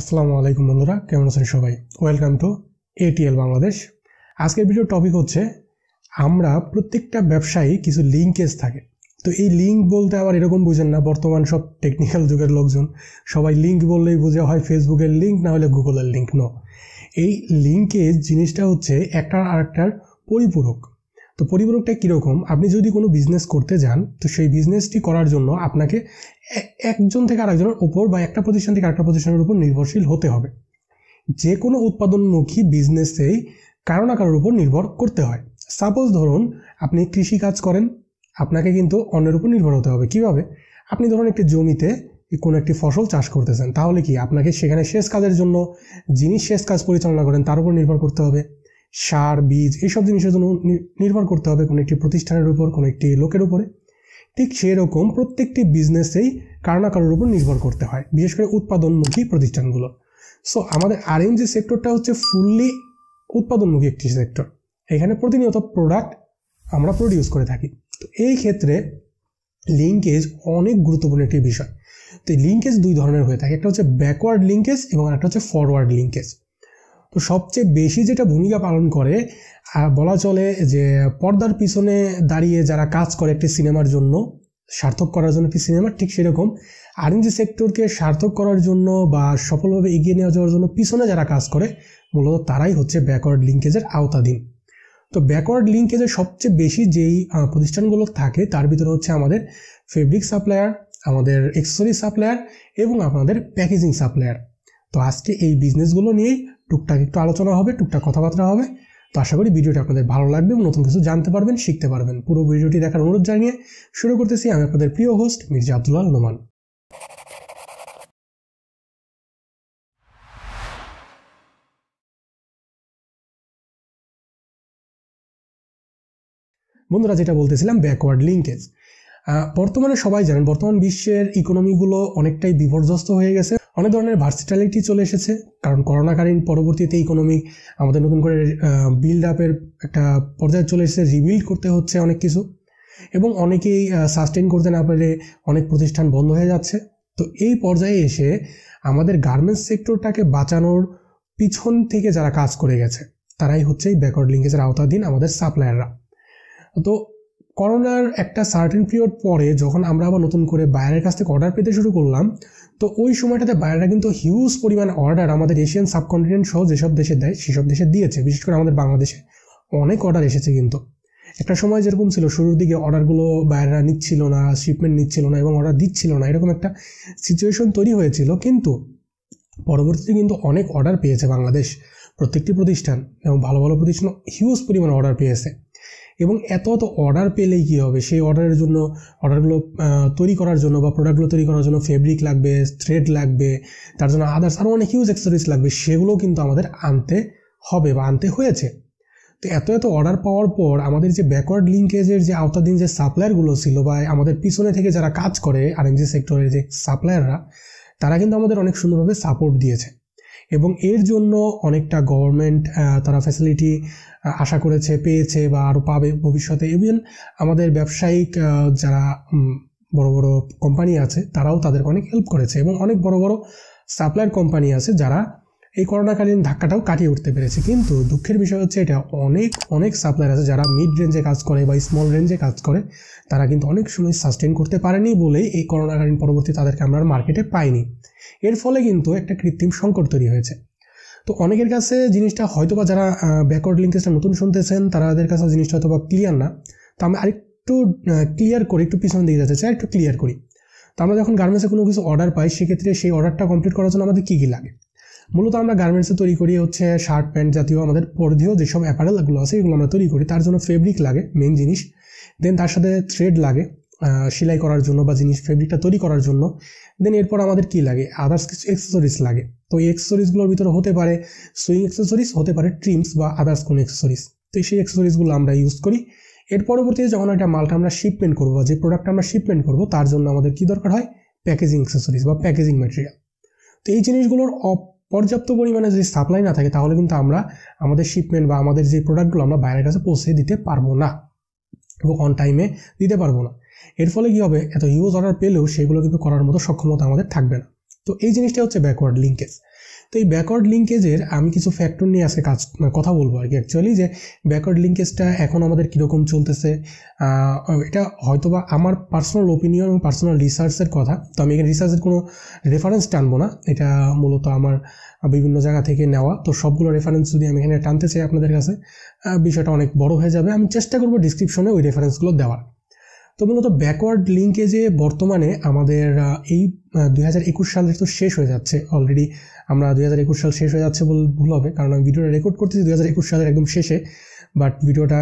আসসালামু আলাইকুম বন্ধুরা কেমন আছেন সবাই ওয়েলকাম টু এটিএল বাংলাদেশ আজকের ভিডিও টপিক হচ্ছে আমরা প্রত্যেকটা ব্যবসায়ী কিছু লিঙ্কেজ থাকে তো এই লিঙ্ক বলতে আবার এরকম বুঝেন না বর্তমান সব টেকনিক্যাল যুগের লোকজন সবাই লিঙ্ক বললেই বুঝে হয় ফেসবুকের লিঙ্ক না হলে গুগলের লিঙ্ক ন এই লিঙ্কেজ জিনিসটা হচ্ছে একটার আরেকটার পরিপূরক তো পরিপূরকটা কীরকম আপনি যদি কোনো বিজনেস করতে যান তো সেই বিজনেসটি করার জন্য আপনাকে একজন থেকে আরেকজনের ওপর বা একটা প্রতিষ্ঠান থেকে আরেকটা প্রতিষ্ঠানের উপর নির্ভরশীল হতে হবে যে কোনো উৎপাদনমুখী বিজনেসেই কারো না কারোর উপর নির্ভর করতে হয় সাপোজ ধরুন আপনি কৃষি কাজ করেন আপনাকে কিন্তু অন্যের উপর নির্ভর হতে হবে কীভাবে আপনি ধরুন একটি জমিতে কোনো একটি ফসল চাষ করতেছেন তাহলে কি আপনাকে সেখানে শেষ কাজের জন্য যিনি শেষ কাজ পরিচালনা করেন তার উপর নির্ভর করতে হবে সার বীজ এইসব জিনিসের জন্য নির্ভর করতে হবে কোনো একটি প্রতিষ্ঠানের উপর কোনো একটি লোকের উপরে ঠিক সেরকম প্রত্যেকটি বিজনেসেই কারো না কারোর উপর নির্ভর করতে হয় বিশেষ করে উৎপাদনমুখী প্রতিষ্ঠানগুলো সো আমাদের আর জি সেক্টরটা হচ্ছে ফুললি উৎপাদনমুখী একটি সেক্টর এখানে প্রতিনিয়ত প্রোডাক্ট আমরা প্রডিউস করে থাকি তো এই ক্ষেত্রে লিঙ্কেজ অনেক গুরুত্বপূর্ণ একটি বিষয় তো লিঙ্কেজ দুই ধরনের হয়ে থাকে একটা হচ্ছে ব্যাকওয়ার্ড লিঙ্কেজ এবং একটা হচ্ছে ফরওয়ার্ড লিঙ্কেজ তো সবচেয়ে বেশি যেটা ভূমিকা পালন করে বলা চলে যে পর্দার পিছনে দাঁড়িয়ে যারা কাজ করে একটি সিনেমার জন্য সার্থক করার জন্য একটি সিনেমা ঠিক সেরকম আর আরএনজি সেক্টরকে সার্থক করার জন্য বা সফলভাবে এগিয়ে নিয়ে যাওয়ার জন্য পিছনে যারা কাজ করে মূলত তারাই হচ্ছে ব্যাকওয়ার্ড লিঙ্কেজের আওতাধীন তো ব্যাকওয়ার্ড লিঙ্কেজের সবচেয়ে বেশি যেই প্রতিষ্ঠানগুলো থাকে তার ভিতরে হচ্ছে আমাদের ফেব্রিক সাপ্লায়ার আমাদের এক্সেসরি সাপ্লায়ার এবং আপনাদের প্যাকেজিং সাপ্লায়ার তো আজকে এই বিজনেসগুলো নিয়েই টুকটাক একটু আলোচনা হবে টুকটাক কথাবার্তা হবে তো আশা করি ভিডিওটি আপনাদের ভালো লাগবে এবং নতুন কিছু জানতে পারবেন শিখতে পারবেন পুরো ভিডিওটি দেখার অনুরোধ জানিয়ে শুরু করতেছি আমি আপনাদের প্রিয় হোস্ট মির্জা আব্দুল্লাহ নোমান বন্ধুরা যেটা বলতেছিলাম ব্যাকওয়ার্ড লিঙ্কেজ বর্তমানে সবাই জানেন বর্তমান বিশ্বের ইকোনমিগুলো অনেকটাই বিপর্যস্ত হয়ে গেছে অনেক ধরনের ভার্সিটালিটি চলে এসেছে কারণ করোনাকালীন পরবর্তীতে ইকোনমিক আমাদের নতুন করে বিল্ড আপের একটা পর্যায়ে চলে এসেছে রিবিল্ড করতে হচ্ছে অনেক কিছু এবং অনেকেই সাস্টেন করতে না পারলে অনেক প্রতিষ্ঠান বন্ধ হয়ে যাচ্ছে তো এই পর্যায়ে এসে আমাদের গার্মেন্টস সেক্টরটাকে বাঁচানোর পিছন থেকে যারা কাজ করে গেছে তারাই হচ্ছে এই ব্যাকওয়ার্ড লিঙ্কেজের আওতাধীন আমাদের সাপ্লায়াররা তো করোনার একটা সার্টেন পিরিয়ড পরে যখন আমরা আবার নতুন করে বাইরের কাছ থেকে অর্ডার পেতে শুরু করলাম তো ওই সময়টাতে বাইরেরা কিন্তু হিউজ পরিমাণ অর্ডার আমাদের এশিয়ান সাবকন্টিনেন্ট সহ যেসব দেশে দেয় সেসব দেশে দিয়েছে বিশেষ করে আমাদের বাংলাদেশে অনেক অর্ডার এসেছে কিন্তু একটা সময় যেরকম ছিল শুরুর দিকে অর্ডারগুলো বাইরেরা নিচ্ছিল না শিপমেন্ট নিচ্ছিল না এবং অর্ডার দিচ্ছিল না এরকম একটা সিচুয়েশন তৈরি হয়েছিল কিন্তু পরবর্তীতে কিন্তু অনেক অর্ডার পেয়েছে বাংলাদেশ প্রত্যেকটি প্রতিষ্ঠান এবং ভালো ভালো প্রতিষ্ঠান হিউজ পরিমাণ অর্ডার পেয়েছে এবং এত এত অর্ডার পেলে কী হবে সেই অর্ডারের জন্য অর্ডারগুলো তৈরি করার জন্য বা প্রোডাক্টগুলো তৈরি করার জন্য ফেব্রিক লাগবে থ্রেড লাগবে তার জন্য আদার্স আরও অনেক হিউজ অ্যাক্সেসরিজ লাগবে সেগুলোও কিন্তু আমাদের আনতে হবে বা আনতে হয়েছে তো এত এত অর্ডার পাওয়ার পর আমাদের যে ব্যাকওয়ার্ড লিঙ্কেজের যে আওতাধীন যে সাপ্লায়ারগুলো ছিল বা আমাদের পিছনে থেকে যারা কাজ করে আরএমজি সেক্টরের যে সাপ্লায়াররা তারা কিন্তু আমাদের অনেক সুন্দরভাবে সাপোর্ট দিয়েছে এবং এর জন্য অনেকটা গভর্নমেন্ট তারা ফ্যাসিলিটি আশা করেছে পেয়েছে বা আরও পাবে ভবিষ্যতে ইভেন আমাদের ব্যবসায়িক যারা বড় বড় কোম্পানি আছে তারাও তাদেরকে অনেক হেল্প করেছে এবং অনেক বড় বড় সাপ্লায়ার কোম্পানি আছে যারা এই করোনাকালীন ধাক্কাটাও কাটিয়ে উঠতে পেরেছে কিন্তু দুঃখের বিষয় হচ্ছে এটা অনেক অনেক সাপ্লায়ার আছে যারা মিড রেঞ্জে কাজ করে বা স্মল রেঞ্জে কাজ করে তারা কিন্তু অনেক সময় সাস্টেন করতে পারেনি বলেই এই করোনাকালীন পরবর্তী তাদেরকে আমরা মার্কেটে পাইনি এর ফলে কিন্তু একটা কৃত্রিম সংকট তৈরি হয়েছে তো অনেকের কাছে জিনিসটা হয়তোবা যারা ব্যাকওয়ার্ড লিঙ্কেজটা নতুন শুনতেছেন তাদের কাছে জিনিসটা হয়তো বা ক্লিয়ার না তো আমি আরেকটু ক্লিয়ার করি একটু পিছনে দিকে যাচ্ছে চাই একটু ক্লিয়ার করি তো আমরা যখন গার্মেন্টসে কোনো কিছু অর্ডার পাই সেক্ষেত্রে সেই অর্ডারটা কমপ্লিট করার জন্য আমাদের কী কী লাগে মূলত আমরা গার্মেন্টসে তৈরি করি হচ্ছে শার্ট প্যান্ট জাতীয় আমাদের পরধীয় যেসব অ্যাপারেলগুলো আছে এগুলো আমরা তৈরি করি তার জন্য ফেব্রিক লাগে মেন জিনিস দেন তার সাথে থ্রেড লাগে সেলাই করার জন্য বা জিনিস ফেব্রিকটা তৈরি করার জন্য দেন এরপর আমাদের কি লাগে আদার্স কিছু এক্সেসরিজ লাগে তো এই এক্সেসরিজগুলোর ভিতরে হতে পারে সুইং এক্সেসরিজ হতে পারে ট্রিমস বা আদার্স কোনো এক্সেসরিজ তো সেই এক্সেসরিজগুলো আমরা ইউজ করি এর পরবর্তীতে যখন একটা মালটা আমরা শিপমেন্ট করবো বা যে প্রোডাক্টটা আমরা শিপমেন্ট করবো তার জন্য আমাদের কি দরকার হয় প্যাকেজিং এক্সেসরিজ বা প্যাকেজিং ম্যাটেরিয়াল তো এই জিনিসগুলোর পর্যাপ্ত পরিমাণে যদি সাপ্লাই না থাকে তাহলে কিন্তু আমরা আমাদের শিপমেন্ট বা আমাদের যে প্রোডাক্টগুলো আমরা বাইরের কাছে পৌঁছে দিতে পারবো না এবং অন টাইমে দিতে পারবো না এর ফলে কী হবে এত ইউজ অর্ডার পেলেও সেগুলো কিন্তু করার মতো সক্ষমতা আমাদের থাকবে না তো এই জিনিসটা হচ্ছে ব্যাকওয়ার্ড লিঙ্কেজ তো এই ব্যাকওয়ার্ড লিঙ্কেজের আমি কিছু ফ্যাক্টর নিয়ে আজকে কাজ কথা বলবো আর কি অ্যাকচুয়ালি যে ব্যাকওয়ার্ড লিঙ্কেজটা এখন আমাদের কীরকম চলতেছে এটা হয়তোবা আমার পার্সোনাল ওপিনিয়ন এবং পার্সোনাল রিসার্চের কথা তো আমি এখানে রিসার্চের কোনো রেফারেন্স টানবো না এটা মূলত আমার বিভিন্ন জায়গা থেকে নেওয়া তো সবগুলো রেফারেন্স যদি আমি এখানে টানতে চাই আপনাদের কাছে বিষয়টা অনেক বড় হয়ে যাবে আমি চেষ্টা করবো ডিসক্রিপশনে ওই রেফারেন্সগুলো দেওয়ার তো মূলত ব্যাকওয়ার্ড লিঙ্কেজে বর্তমানে আমাদের এই দুই হাজার একুশ সালের তো শেষ হয়ে যাচ্ছে অলরেডি আমরা দুই হাজার একুশ সাল শেষ হয়ে যাচ্ছে বল ভুল হবে কারণ আমি ভিডিওটা রেকর্ড করতেছি দুই হাজার একুশ সালের একদম শেষে বাট ভিডিওটা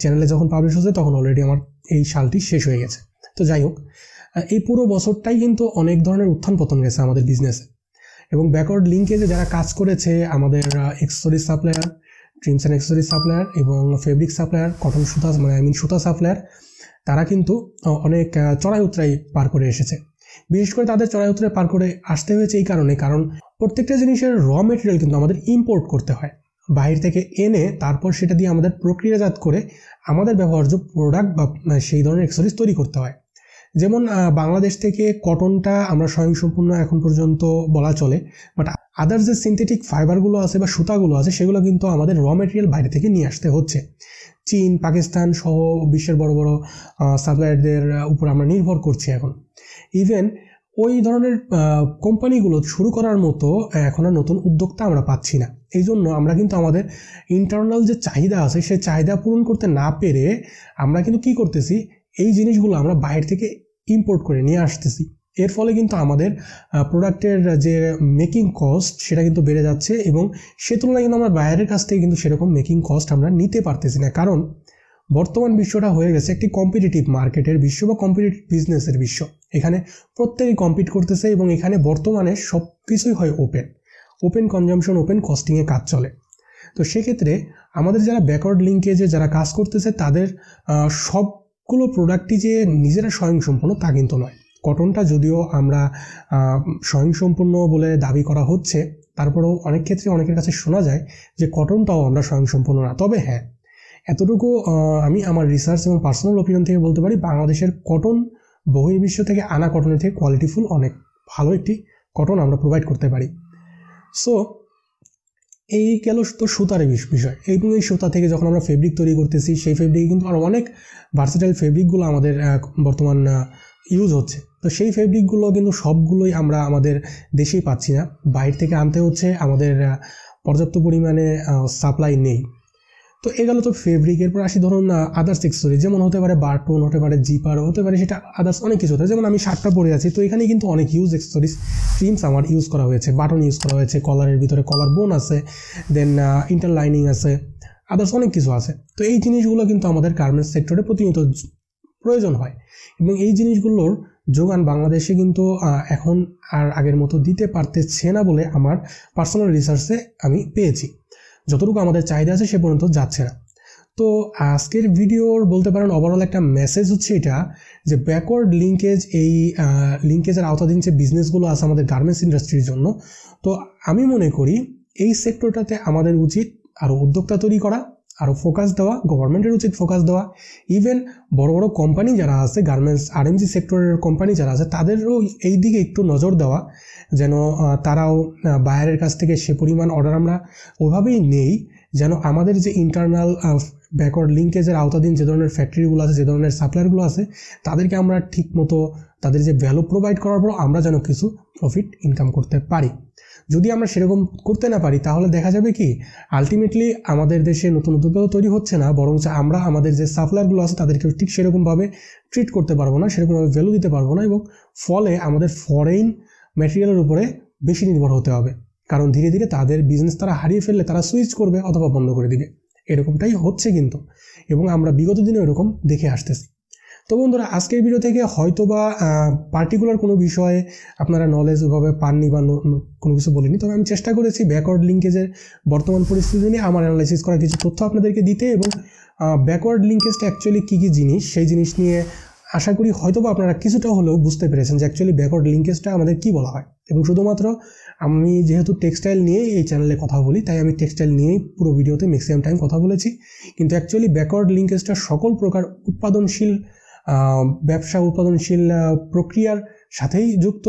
চ্যানেলে যখন পাবলিশ হচ্ছে তখন অলরেডি আমার এই সালটি শেষ হয়ে গেছে তো যাই হোক এই পুরো বছরটাই কিন্তু অনেক ধরনের উত্থান পতন গেছে আমাদের বিজনেসে এবং ব্যাকওয়ার্ড লিঙ্কেজে যারা কাজ করেছে আমাদের accessories supplier trims and accessories supplier এবং ফেব্রিক সাপ্লায়ার কটন সুতা মানে আই মিন সুতা সাপ্লায়ার তারা কিন্তু অনেক চড়াই উতরাই পার করে এসেছে বিশেষ করে তাদের চড়াই উতরাই পার করে আসতে হয়েছে এই কারণে কারণ প্রত্যেকটা জিনিসের র মেটেরিয়াল কিন্তু আমাদের ইম্পোর্ট করতে হয় বাহির থেকে এনে তারপর সেটা দিয়ে আমাদের প্রক্রিয়াজাত করে আমাদের ব্যবহার্য প্রোডাক্ট বা সেই ধরনের অ্যাক্সেসরিজ তৈরি করতে হয় যেমন বাংলাদেশ থেকে কটনটা আমরা স্বয়ংসম্পূর্ণ এখন পর্যন্ত বলা চলে বাট আদার্স যে সিনথেটিক ফাইবারগুলো আছে বা সুতাগুলো আছে সেগুলো কিন্তু আমাদের র মেটেরিয়াল বাইরে থেকে নিয়ে আসতে হচ্ছে চীন পাকিস্তান সহ বিশ্বের বড় বড় সাপ্লায়ারদের উপর আমরা নির্ভর করছি এখন ইভেন ওই ধরনের কোম্পানিগুলো শুরু করার মতো এখন আর নতুন উদ্যোক্তা আমরা পাচ্ছি না এই জন্য আমরা কিন্তু আমাদের ইন্টারনাল যে চাহিদা আছে সেই চাহিদা পূরণ করতে না পেরে আমরা কিন্তু কি করতেছি এই জিনিসগুলো আমরা বাইরে থেকে ইম্পোর্ট করে নিয়ে আসতেছি এর ফলে কিন্তু আমাদের প্রোডাক্টের যে মেকিং কস্ট সেটা কিন্তু বেড়ে যাচ্ছে এবং সে তুলনায় কিন্তু আমরা বাইরের কাছ থেকে কিন্তু সেরকম মেকিং কস্ট আমরা নিতে পারতেছি না কারণ বর্তমান বিশ্বটা হয়ে গেছে একটি কম্পিটিটিভ মার্কেটের বিশ্ব বা কম্পিটিটিভ বিজনেসের বিশ্ব এখানে প্রত্যেকেই কম্পিট করতেছে এবং এখানে বর্তমানে সব কিছুই হয় ওপেন ওপেন কনজামশন ওপেন কস্টিংয়ে কাজ চলে তো সেক্ষেত্রে আমাদের যারা ব্যাকওয়ার্ড যে যারা কাজ করতেছে তাদের সবগুলো প্রোডাক্টই যে নিজেরা স্বয়ংসম্পন্ন তা কিন্তু নয় কটনটা যদিও আমরা স্বয়ংসম্পূর্ণ বলে দাবি করা হচ্ছে তারপরেও অনেক ক্ষেত্রে অনেকের কাছে শোনা যায় যে কটনটাও আমরা স্বয়ংসম্পূর্ণ না তবে হ্যাঁ এতটুকু আমি আমার রিসার্চ এবং পার্সোনাল ওপিনিয়ন থেকে বলতে পারি বাংলাদেশের কটন বহির্বিশ্ব থেকে আনা কটনের থেকে কোয়ালিটিফুল অনেক ভালো একটি কটন আমরা প্রোভাইড করতে পারি সো এই গেল তো সুতার বিষয় এবং এই সুতা থেকে যখন আমরা ফেব্রিক তৈরি করতেছি সেই ফেব্রিক কিন্তু আরও অনেক ভার্সেটাইল ফেব্রিকগুলো আমাদের বর্তমান ইউজ হচ্ছে তো সেই ফেব্রিকগুলো কিন্তু সবগুলোই আমরা আমাদের দেশেই পাচ্ছি না বাইরে থেকে আনতে হচ্ছে আমাদের পর্যাপ্ত পরিমাণে সাপ্লাই নেই তো এগুলো তো ফেব্রিকের পর আসি ধরুন আদার্স এক্সেসরি যেমন হতে পারে বার্টন হতে পারে জিপার হতে পারে সেটা আদার্স অনেক কিছু হতে যেমন আমি শার্টটা পরে আছি তো এখানে কিন্তু অনেক ইউজ এক্সেসরিজ ক্রিমস আমার ইউজ করা হয়েছে বাটন ইউজ করা হয়েছে কলারের ভিতরে কলার বোন আছে দেন ইন্টারলাইনিং আছে আদার্স অনেক কিছু আছে তো এই জিনিসগুলো কিন্তু আমাদের গার্মেন্টস সেক্টরে প্রতিনিয়ত প্রয়োজন হয় এবং এই জিনিসগুলোর যোগান বাংলাদেশে কিন্তু এখন আর আগের মতো দিতে পারতেছে না বলে আমার পার্সোনাল রিসার্চে আমি পেয়েছি যতটুকু আমাদের চাহিদা আছে সে পর্যন্ত যাচ্ছে না তো আজকের ভিডিওর বলতে পারেন ওভারঅল একটা মেসেজ হচ্ছে এটা যে ব্যাকওয়ার্ড লিঙ্কেজ এই লিঙ্কেজের আওতাধীন যে বিজনেসগুলো আছে আমাদের গার্মেন্টস ইন্ডাস্ট্রির জন্য তো আমি মনে করি এই সেক্টরটাতে আমাদের উচিত আরও উদ্যোক্তা তৈরি করা আরও ফোকাস দেওয়া গভর্নমেন্টের উচিত ফোকাস দেওয়া ইভেন বড় বড় কোম্পানি যারা আছে গার্মেন্টস আরএমজি সেক্টরের কোম্পানি যারা আছে তাদেরও এই দিকে একটু নজর দেওয়া যেন তারাও বাইরের কাছ থেকে সে পরিমাণ অর্ডার আমরা ওভাবেই নেই যেন আমাদের যে ইন্টারনাল ব্যাকওয়ার্ড লিঙ্কেজের আওতাধীন যে ধরনের ফ্যাক্টরিগুলো আছে যে ধরনের সাপ্লায়ারগুলো আছে তাদেরকে আমরা ঠিকমতো তাদের যে ভ্যালু প্রোভাইড করার পর আমরা যেন কিছু প্রফিট ইনকাম করতে পারি যদি আমরা সেরকম করতে না পারি তাহলে দেখা যাবে কি আলটিমেটলি আমাদের দেশে নতুন উদ্যোগ তৈরি হচ্ছে না বরং আমরা আমাদের যে সাপ্লায়ারগুলো আছে তাদেরকে ঠিক সেরকমভাবে ট্রিট করতে পারবো না সেরকমভাবে ভ্যালু দিতে পারবো না এবং ফলে আমাদের ফরেন ম্যাটেরিয়ালের উপরে বেশি নির্ভর হতে হবে কারণ ধীরে ধীরে তাদের বিজনেস তারা হারিয়ে ফেললে তারা সুইচ করবে অথবা বন্ধ করে দিবে এরকমটাই হচ্ছে কিন্তু এবং আমরা বিগত দিনে এরকম দেখে আসতেছি তো বন্ধুরা আজকের ভিডিও থেকে হয়তো বা পার্টিকুলার কোনো বিষয়ে আপনারা নলেজ ওভাবে পাননি বা কোনো কিছু বলিনি তবে আমি চেষ্টা করেছি ব্যাকওয়ার্ড লিঙ্কেজের বর্তমান পরিস্থিতি নিয়ে আমার অ্যানালাইসিস করা কিছু তথ্য আপনাদেরকে দিতে এবং ব্যাকওয়ার্ড লিঙ্কেজটা অ্যাকচুয়ালি কী কী জিনিস সেই জিনিস নিয়ে আশা করি হয়তো বা আপনারা কিছুটা হলেও বুঝতে পেরেছেন যে অ্যাকচুয়ালি ব্যাকওয়ার্ড লিঙ্কেজটা আমাদের কি বলা হয় এবং শুধুমাত্র আমি যেহেতু টেক্সটাইল নিয়ে এই চ্যানেলে কথা বলি তাই আমি টেক্সটাইল নিয়েই পুরো ভিডিওতে ম্যাক্সিমাম টাইম কথা বলেছি কিন্তু অ্যাকচুয়ালি ব্যাকওয়ার্ড লিঙ্কেজটা সকল প্রকার উৎপাদনশীল ব্যবসা উৎপাদনশীল প্রক্রিয়ার সাথেই যুক্ত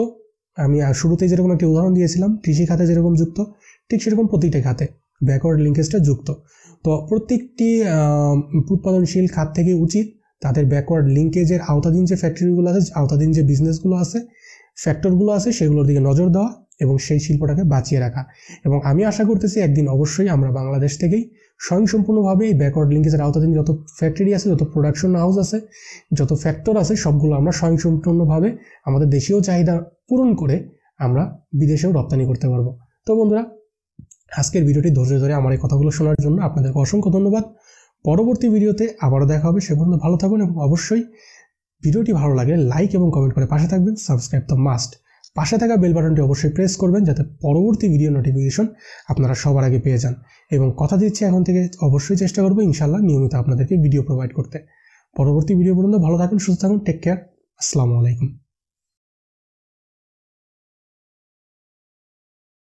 আমি শুরুতে যেরকম একটা উদাহরণ দিয়েছিলাম কৃষি খাতে যেরকম যুক্ত ঠিক সেরকম প্রতিটা খাতে ব্যাকওয়ার্ড লিঙ্কেজটা যুক্ত তো প্রত্যেকটি উৎপাদনশীল খাত থেকে উচিত তাদের ব্যাকওয়ার্ড লিঙ্কেজের আওতাধীন যে ফ্যাক্টরিগুলো আছে আওতাধীন যে বিজনেসগুলো আছে ফ্যাক্টরগুলো আছে সেগুলোর দিকে নজর দেওয়া এবং সেই শিল্পটাকে বাঁচিয়ে রাখা এবং আমি আশা করতেছি একদিন অবশ্যই আমরা বাংলাদেশ থেকেই স্বয়ংসম্পূর্ণভাবে এই ব্যাকওয়ার্ড লিঙ্কেজের আওতাধীন যত ফ্যাক্টরি আছে যত প্রোডাকশন হাউস আছে যত ফ্যাক্টর আছে সবগুলো আমরা স্বয়ংসম্পূর্ণভাবে আমাদের দেশীয় চাহিদা পূরণ করে আমরা বিদেশেও রপ্তানি করতে পারবো তো বন্ধুরা আজকের ভিডিওটি ধৈর্য ধরে আমার এই কথাগুলো শোনার জন্য আপনাদেরকে অসংখ্য ধন্যবাদ পরবর্তী ভিডিওতে আবারও দেখা হবে সে পর্যন্ত ভালো থাকুন এবং অবশ্যই ভিডিওটি ভালো লাগলে লাইক এবং কমেন্ট করে পাশে থাকবেন সাবস্ক্রাইব তো মাস্ট পাশে থাকা বেল বাটনটি অবশ্যই প্রেস করবেন যাতে পরবর্তী ভিডিও নোটিফিকেশন আপনারা সবার আগে পেয়ে যান এবং কথা দিচ্ছি এখন থেকে অবশ্যই চেষ্টা করবো ইনশাল্লাহ নিয়মিত আপনাদেরকে ভিডিও প্রোভাইড করতে পরবর্তী ভিডিও পর্যন্ত ভালো থাকুন সুস্থ থাকুন টেক কেয়ার আসসালামু আলাইকুম